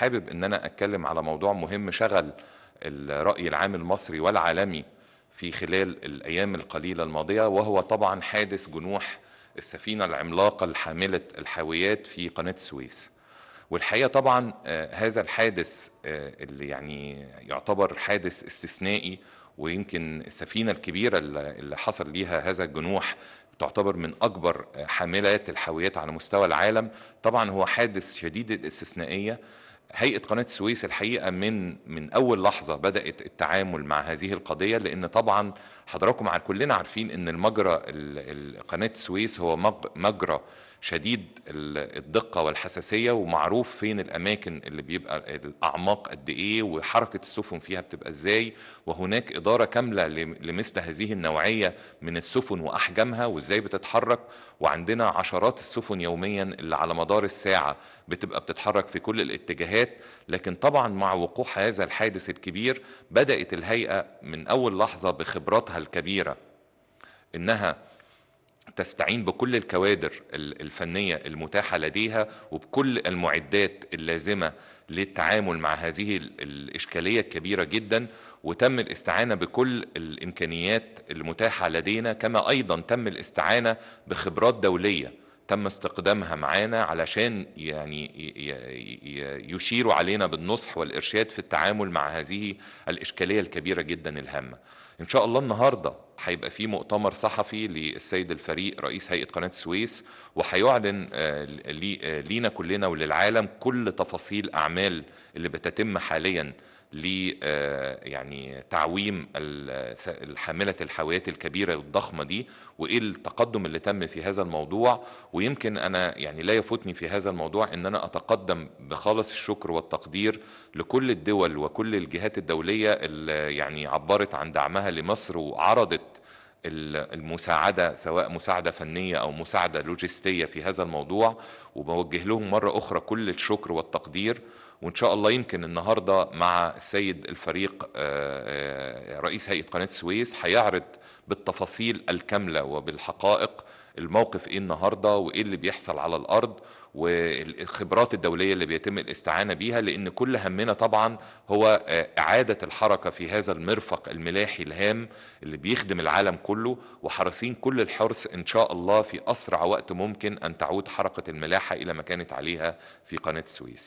حابب ان انا اتكلم على موضوع مهم شغل الراي العام المصري والعالمي في خلال الايام القليله الماضيه وهو طبعا حادث جنوح السفينه العملاقه الحامله الحاويات في قناه السويس والحقيقه طبعا آه، هذا الحادث آه، اللي يعني يعتبر حادث استثنائي ويمكن السفينه الكبيره اللي حصل ليها هذا الجنوح تعتبر من اكبر آه، حاملات الحاويات على مستوى العالم طبعا هو حادث شديد الاستثنائيه هيئه قناه السويس الحقيقه من من اول لحظه بدات التعامل مع هذه القضيه لان طبعا حضراتكم كلنا عارفين ان المجرى قناه السويس هو مجرى شديد الدقه والحساسيه ومعروف فين الاماكن اللي بيبقى الاعماق قد ايه وحركه السفن فيها بتبقى ازاي وهناك اداره كامله لمثل هذه النوعيه من السفن واحجامها وازاي بتتحرك وعندنا عشرات السفن يوميا اللي على مدار الساعه بتبقى بتتحرك في كل الاتجاهات لكن طبعا مع وقوع هذا الحادث الكبير بدات الهيئه من اول لحظه بخبراتها الكبيره انها تستعين بكل الكوادر الفنية المتاحة لديها وبكل المعدات اللازمة للتعامل مع هذه الإشكالية الكبيرة جدا وتم الاستعانة بكل الإمكانيات المتاحة لدينا كما أيضا تم الاستعانة بخبرات دولية تم استخدامها معانا علشان يعني يشيروا علينا بالنصح والارشاد في التعامل مع هذه الاشكاليه الكبيره جدا الهامه. ان شاء الله النهارده هيبقى في مؤتمر صحفي للسيد الفريق رئيس هيئه قناه السويس وهيعلن آه، آه، لينا كلنا وللعالم كل تفاصيل اعمال اللي بتتم حاليا ل آه، يعني تعويم حاملة الحاويات الكبيرة الضخمة دي وإيه التقدم اللي تم في هذا الموضوع ويمكن أنا يعني لا يفوتني في هذا الموضوع أن أنا أتقدم بخالص الشكر والتقدير لكل الدول وكل الجهات الدولية اللي يعني عبرت عن دعمها لمصر وعرضت المساعدة سواء مساعدة فنية أو مساعدة لوجستية في هذا الموضوع وبوجه لهم مرة أخرى كل الشكر والتقدير وإن شاء الله يمكن النهاردة مع السيد الفريق آه، آه، رئيس هيئة قناة السويس هيعرض بالتفاصيل الكاملة وبالحقائق الموقف ايه النهارده وايه اللي بيحصل على الارض والخبرات الدوليه اللي بيتم الاستعانه بيها لان كل همنا طبعا هو آه، اعاده الحركه في هذا المرفق الملاحي الهام اللي بيخدم العالم كله وحريصين كل الحرص ان شاء الله في اسرع وقت ممكن ان تعود حركه الملاحه الى ما كانت عليها في قناه السويس